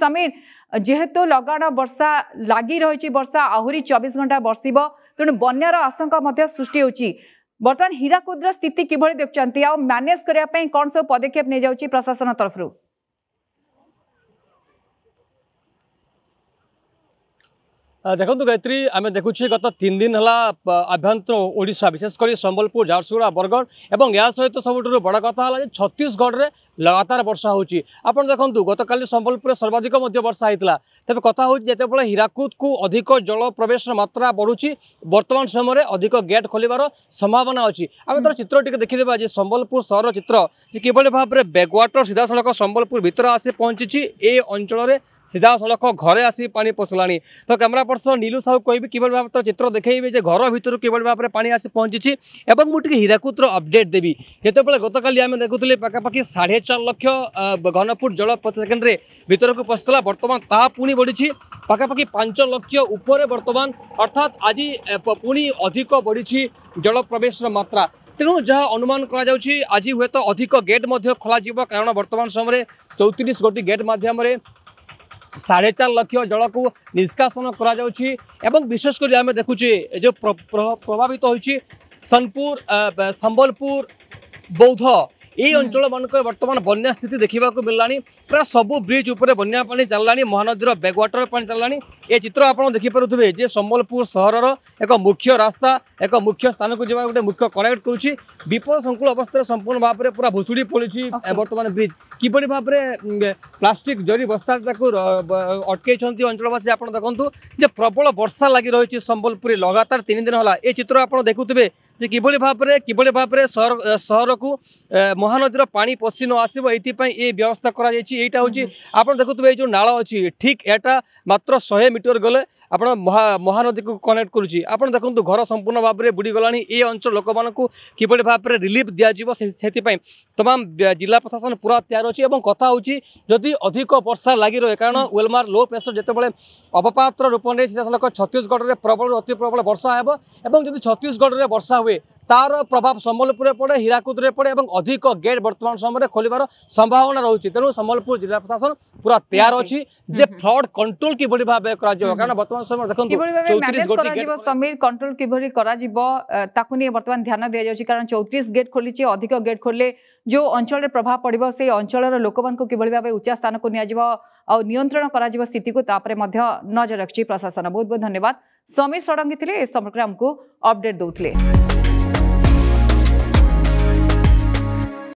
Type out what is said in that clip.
સમીર ଯେହେତୁ ଲଗାଣ ବର୍ଷା ଲାଗି ରହିଛି ବର୍ଷା ଆହୁରି ଚବିଶ ଘଣ୍ଟା ବର୍ଷିବ ତେଣୁ ବନ୍ୟାର ଆଶଙ୍କା ମଧ୍ୟ ସୃଷ୍ଟି ହେଉଛି ବର୍ତ୍ତମାନ ହୀରାକୁଦର ସ୍ଥିତି କିଭଳି ଦେଖୁଛନ୍ତି ଆଉ ମ୍ୟାନେଜ୍ କରିବା ପାଇଁ କ'ଣ ସବୁ ପଦକ୍ଷେପ ନିଆଯାଉଛି ପ୍ରଶାସନ ତରଫରୁ আ দেখুন তো গাত্রী আমি দেখুছি গত 3 দিন হলা অব্যাহত ওড়িশা বিশেষ করি সম্বলপুর জাড়সুরা বর্গর এবং ইয়া সহিত সবটো বড় কথা হলা যে ছত্তিশগড় রে লাগাতার বর্ষা হউছি आपण দেখন্তু গত কালই সম্বলপুরে সর্বাধিক মধ্য বর্ষা আইতলা তebe কথা হউ যেতে পড়া হিরাকুদ কো অধিক জল প্রবেশৰ মাত্রা পড়ুছি বর্তমান সময়ৰে অধিক গেট খোলিবার সম্ভাবনা আছে আমি তো চিত্রটিকে দেখি দেবা যে সম্বলপুর শহরৰ চিত্র কিবিলে ভাবৰে বেগ ওয়াটার সৰদা সৰকা সম্বলপুর ভিতৰ আহে পনচিছি এ অঞ্চলৰে ସିଧାସଳଖ ଘରେ ଆସି ପାଣି ପଶିଲାଣି ତ କ୍ୟାମେରା ପର୍ସନ ନୀଲୁ ସାହୁ କହିବି କିଭଳି ଭାବରେ ତ ଚିତ୍ର ଦେଖେଇବେ ଯେ ଘର ଭିତରୁ କିଭଳି ଭାବରେ ପାଣି ଆସି ପହଞ୍ଚିଛି ଏବଂ ମୁଁ ଟିକେ ହୀରାକୁଦର ଅପଡେଟ୍ ଦେବି ଯେତେବେଳେ ଗତକାଲି ଆମେ ଦେଖୁଥିଲେ ପାଖାପାଖି ସାଢ଼େ ଚାରି ଲକ୍ଷ ଘନଫୁଟ ଜଳ ପ୍ରତି ସେକେଣ୍ଡରେ ଭିତରକୁ ପଶିଥିଲା ବର୍ତ୍ତମାନ ତାହା ପୁଣି ବଢ଼ିଛି ପାଖାପାଖି ପାଞ୍ଚ ଲକ୍ଷ ଉପରେ ବର୍ତ୍ତମାନ ଅର୍ଥାତ୍ ଆଜି ପୁଣି ଅଧିକ ବଢ଼ିଛି ଜଳ ପ୍ରବେଶର ମାତ୍ରା তেমন যা অনুমান করা যাচ্ছে আজ হুয়েত অধিক গেট মধ্যে খোলা যাব কারণ বর্তমান সময় চৌত্রিশ গোটি গেট মাধ্যমে সাড়ে চার লক্ষ জলক নিষ্কাশন করা যাচ্ছে এবং বিশেষ করে আমি দেখুছে যে প্রভাবিত হয়েছে ସୋନପୁର ସମ୍ବଲପୁର ବୌଦ୍ଧ এই অঞ্চল মানুষ বর্তমান বন্যা স্থিতি দেখা মিললা প্রায় সবু ব্রিজ উপরে বন্যা পাঁচ চাললা মহানদীর ব্যাকওয়াটর পাঁচ চাললা এ চিত্র আপনার দেখিপারে যে সম্বলপুর সহরর এক মুখ্য রাস্তা এক মুখ্য স্থানক যা গোটে মুখ্য কনেক্ট করছি বিপদ সংকুল অবস্থায় সম্পূর্ণ ভাবে পুরা ভুশুড়ি পড়ছি বর্তমান ব্রিজ কিভাবে ভাবে প্লাষ্টিক জরি বস্তা তাকে অটকাই অঞ্চলবাসী আপনার দেখুন যে প্রবল বর্ষা লাগি রয়েছে সম্বলপুরে লগাতার তিন দিন হল এই চিত্র আপনার দেখুবে যে কিভাবে ভাবে কিভাবে ভাবে মহানদীর পানি পশি ন আসব এইপাই এই ব্যবস্থা করা যাই এইটা হচ্ছে আপনার দেখুবে এই যে নাল অছি ঠিক এটা মাত্র শহে মিটর গেলে আপনার মহা মহানদীকে কনেক্ট করুছি আপনার দেখুন ঘর সম্পূর্ণ ভাবে বুড়ি গলা এই অঞ্চল লোক মানুষ কিভাবে ভাবে রিলিফ দিয়াযিব সেইপাই তমাম জেলা প্রশাসন পুরা তৈয়ার অছি এবং কথা হচ্ছে যদি অধিক বর্ষা লাগি রয়ে কারণ ওয়েলমার লো প্রেসর যেতবে অবপাতর রূপ নিয়ে সিধাসলখ ছত্তিশগড়ে প্রবল অতি প্রবল বর্ষা হব এবং যদি ছত্তিশগড়ে বর্ষা হুয়ে তার প্রভাব সম্বলপুরে পড়ে হীরাকুদরে পড়ে এবং অধিক गेट बर्तमान समय खोलार संभावना रही है तेणु समबलपुर जिला प्रशासन पूरा तैयार अच्छी फ्रड कंट्रोल कि समीर कंट्रोल किभान ध्यान दिखाई कारण चौतीस गेट खोली अधिक गेट खोले जो अंचल प्रभाव पड़े से अंचल लोक कि उचा स्थान को नियंत्रण कर स्थित नजर रखी प्रशासन बहुत बहुत धन्यवाद समीर षडंगी थे इस संपर्क में आपको अपडेट दूसरे